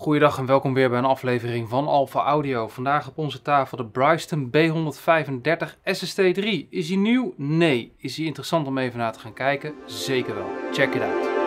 Goeiedag en welkom weer bij een aflevering van Alpha Audio. Vandaag op onze tafel de Bryston B135 SST3. Is hij nieuw? Nee. Is hij interessant om even naar te gaan kijken? Zeker wel. Check it out.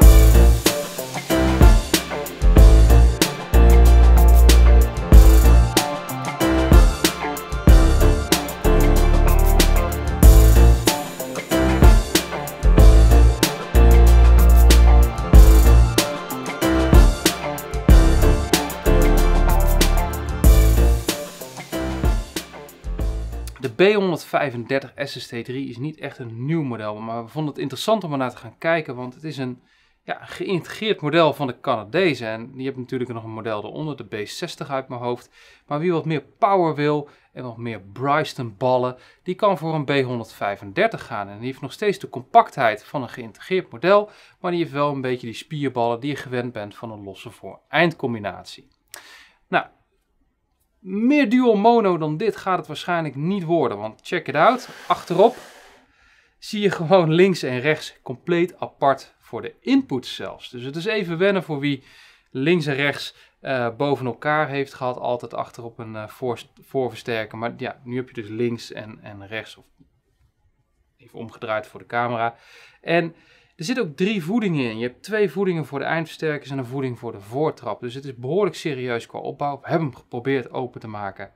De B135 SST3 is niet echt een nieuw model, maar we vonden het interessant om er naar te gaan kijken, want het is een ja, geïntegreerd model van de Canadezen. En je hebt natuurlijk nog een model eronder, de B60 uit mijn hoofd. Maar wie wat meer power wil en wat meer Bryston ballen, die kan voor een B135 gaan. En die heeft nog steeds de compactheid van een geïntegreerd model, maar die heeft wel een beetje die spierballen die je gewend bent van een losse voor eindcombinatie. Nou, meer dual mono dan dit gaat het waarschijnlijk niet worden. Want check it out. Achterop zie je gewoon links en rechts compleet apart voor de input zelfs. Dus het is even wennen voor wie links en rechts eh, boven elkaar heeft gehad. Altijd achterop een eh, voorversterker. Maar ja, nu heb je dus links en, en rechts. Of even omgedraaid voor de camera. En er zitten ook drie voedingen in. Je hebt twee voedingen voor de eindversterkers en een voeding voor de voortrap. Dus het is behoorlijk serieus qua opbouw. We hebben hem geprobeerd open te maken.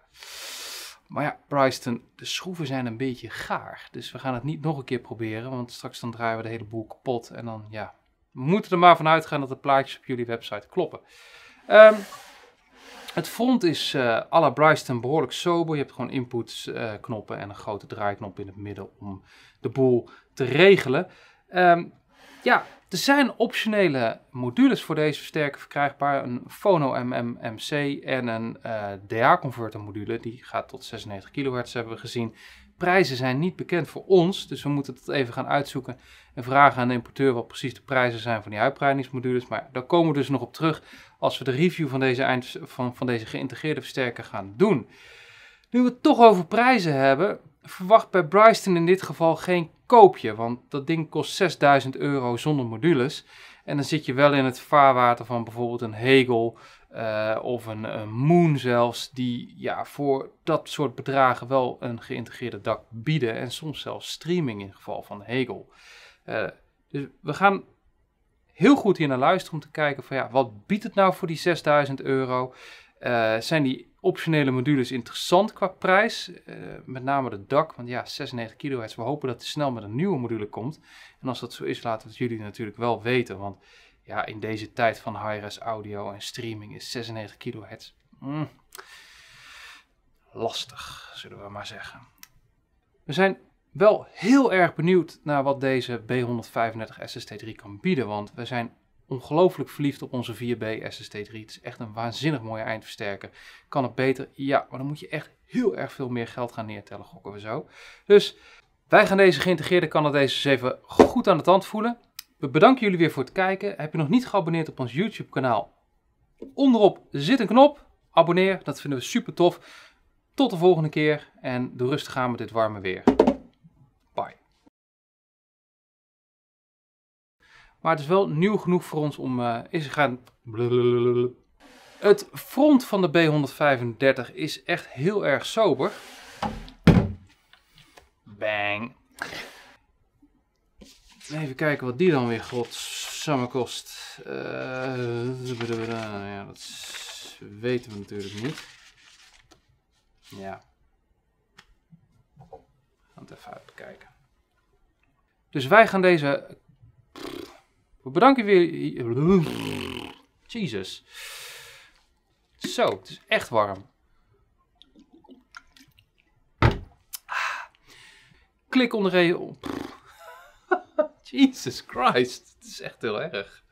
Maar ja, Bryston, de schroeven zijn een beetje gaar. Dus we gaan het niet nog een keer proberen, want straks dan draaien we de hele boel kapot. En dan, ja, we moeten er maar vanuit gaan dat de plaatjes op jullie website kloppen. Ehm, het front is uh, à la Bryston behoorlijk sober. Je hebt gewoon inputknoppen eh, uh, en een grote draaiknop in het midden om de boel te regelen. Ehm, ja, er zijn optionele modules voor deze versterker verkrijgbaar. Een Phono MMMC en een uh, eh, DA-converter module. Die gaat tot 96 kHz, hebben we gezien. Prijzen zijn niet bekend voor ons, dus we moeten dat even gaan uitzoeken. En vragen aan de importeur wat precies de prijzen zijn van die uitbreidingsmodules. Maar daar komen we dus nog op terug als we de review van deze, eind, van, van deze geïntegreerde versterker gaan doen. Nu we het toch over prijzen hebben, verwacht bij Bryston in dit geval geen koopje, want dat ding kost 6000 euro zonder modules. En dan zit je wel in het vaarwater van bijvoorbeeld een Hegel eh, of een, Moon zelfs, die ja, voor dat soort bedragen wel een geïntegreerde dak bieden. En soms zelfs streaming in het geval van Hegel. Eh, dus we gaan heel goed hier naar luisteren om te kijken van ja, wat biedt het nou voor die 6000 euro? Eh, zijn die optionele modules interessant qua prijs? Eh, met name de dak, want ja, 96 kHz. We hopen dat het snel met een nieuwe module komt. En als dat zo is, laten we het jullie natuurlijk wel weten. Want ja, in deze tijd van high-res audio en streaming is 96 kHz mm, lastig, zullen we maar zeggen. We zijn wel heel erg benieuwd naar wat deze B135 SST3 kan bieden, want we zijn ongelooflijk verliefd op onze 4B SSD 3 Het is echt een waanzinnig mooie eindversterker. Kan het beter? Ja, maar dan moet je echt heel erg veel meer geld gaan neertellen, gokken we zo. Dus wij gaan deze geïntegreerde Canadees even goed aan de tand voelen. We bedanken jullie weer voor het kijken. Heb je nog niet geabonneerd op ons YouTube kanaal? Onderop zit een knop. Abonneer, dat vinden we super tof. Tot de volgende keer en doe rustig aan met dit warme weer. Maar het is wel nieuw genoeg voor ons om uh, is gaan... Het front van de B135 is echt heel erg sober. Bang. Even kijken wat die dan weer godsamme kost. Uh, ja, dat weten we natuurlijk niet. Ja. We gaan het even bekijken. Dus wij gaan deze we bedanken weer... Jezus. Zo, het is echt warm. Ah. Klik onder... E Jezus Christ, het is echt heel erg.